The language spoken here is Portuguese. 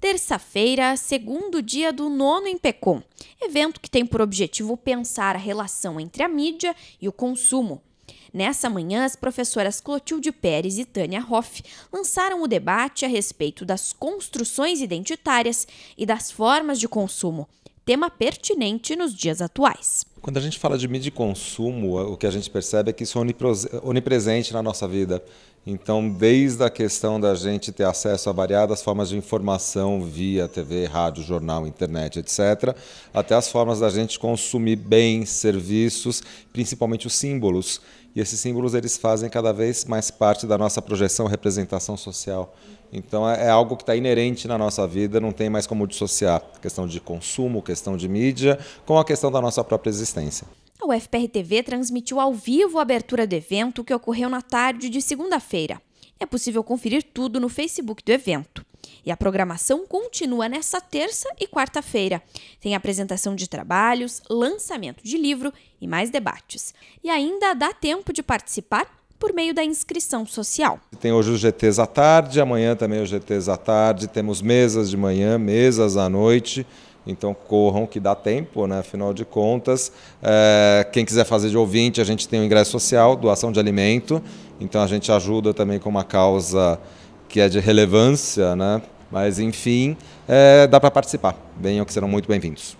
Terça-feira, segundo dia do nono Impecom, evento que tem por objetivo pensar a relação entre a mídia e o consumo. Nessa manhã, as professoras Clotilde Pérez e Tânia Hoff lançaram o debate a respeito das construções identitárias e das formas de consumo, tema pertinente nos dias atuais. Quando a gente fala de mídia e consumo, o que a gente percebe é que isso é onipresente na nossa vida. Então, desde a questão da gente ter acesso a variadas formas de informação via TV, rádio, jornal, internet, etc., até as formas da gente consumir bens, serviços, principalmente os símbolos. E esses símbolos eles fazem cada vez mais parte da nossa projeção, representação social. Então é, é algo que está inerente na nossa vida, não tem mais como dissociar. Questão de consumo, questão de mídia, com a questão da nossa própria existência assistência. A UFPR TV transmitiu ao vivo a abertura do evento que ocorreu na tarde de segunda-feira. É possível conferir tudo no Facebook do evento. E a programação continua nesta terça e quarta-feira. Tem apresentação de trabalhos, lançamento de livro e mais debates. E ainda dá tempo de participar por meio da inscrição social. Tem hoje os GTs à tarde, amanhã também os GTs à tarde, temos mesas de manhã, mesas à noite. Então corram que dá tempo, né? afinal de contas. É, quem quiser fazer de ouvinte, a gente tem o ingresso social, doação de alimento. Então a gente ajuda também com uma causa que é de relevância, né? Mas enfim, é, dá para participar. Venham que serão muito bem-vindos.